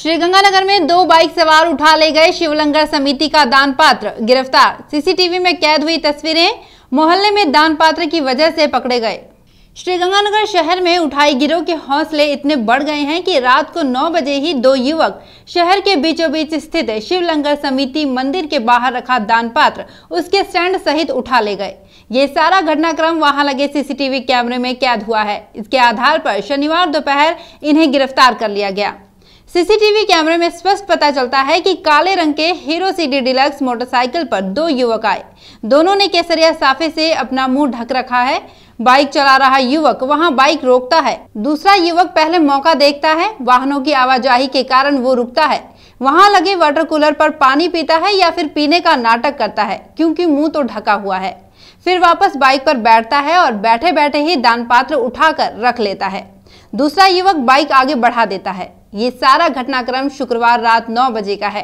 श्रीगंगानगर में दो बाइक सवार उठा ले गए शिवलंगर समिति का दान पात्र गिरफ्तार सीसीटीवी में कैद हुई तस्वीरें मोहल्ले में दान पात्र की वजह से पकड़े गए श्रीगंगानगर शहर में उठाई गिरोह के हौसले इतने बढ़ गए हैं कि रात को 9 बजे ही दो युवक शहर के बीचों बीच स्थित शिवलंगर समिति मंदिर के बाहर रखा दान पात्र उसके स्टैंड सहित उठा ले गए ये सारा घटनाक्रम वहां लगे सीसीटीवी कैमरे में कैद हुआ है इसके आधार पर शनिवार दोपहर इन्हें गिरफ्तार कर लिया गया सीसीटीवी कैमरे में स्पष्ट पता चलता है कि काले रंग के हीरो सिटी डिलक्स मोटरसाइकिल पर दो युवक आए दोनों ने केसरिया साफे से अपना मुंह ढक रखा है बाइक चला रहा युवक वहां बाइक रोकता है दूसरा युवक पहले मौका देखता है वाहनों की आवाजाही के कारण वो रुकता है वहां लगे वाटर कूलर पर पानी पीता है या फिर पीने का नाटक करता है क्योंकि मुंह तो ढका हुआ है फिर वापस बाइक पर बैठता है और बैठे बैठे ही दान पात्र उठा रख लेता है दूसरा युवक बाइक आगे बढ़ा देता है ये सारा घटनाक्रम शुक्रवार रात नौ बजे का है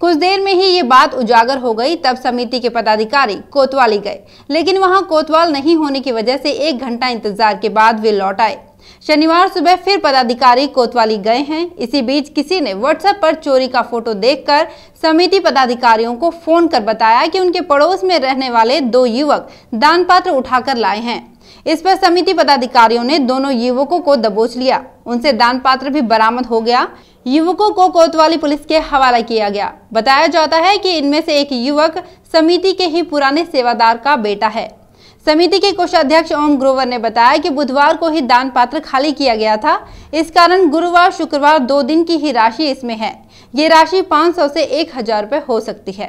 कुछ देर में ही ये बात उजागर हो गई तब समिति के पदाधिकारी कोतवाली गए लेकिन वहां कोतवाल नहीं होने की वजह से एक घंटा इंतजार के बाद वे लौट आए शनिवार सुबह फिर पदाधिकारी कोतवाली गए हैं इसी बीच किसी ने व्हाट्सएप पर चोरी का फोटो देखकर समिति पदाधिकारियों को फोन कर बताया कि उनके पड़ोस में रहने वाले दो युवक दान पात्र उठाकर लाए हैं इस पर समिति पदाधिकारियों ने दोनों युवकों को दबोच लिया उनसे दान पात्र भी बरामद हो गया युवकों को कोतवाली पुलिस के हवाला किया गया बताया जाता है कि इनमें से एक युवक समिति के ही पुराने सेवादार का बेटा है समिति के कोषाध्यक्ष ओम ग्रोवर ने बताया कि बुधवार को ही दान पात्र खाली किया गया था इस कारण गुरुवार शुक्रवार दो दिन की ही राशि इसमें है ये राशि 500 से एक हजार हो सकती है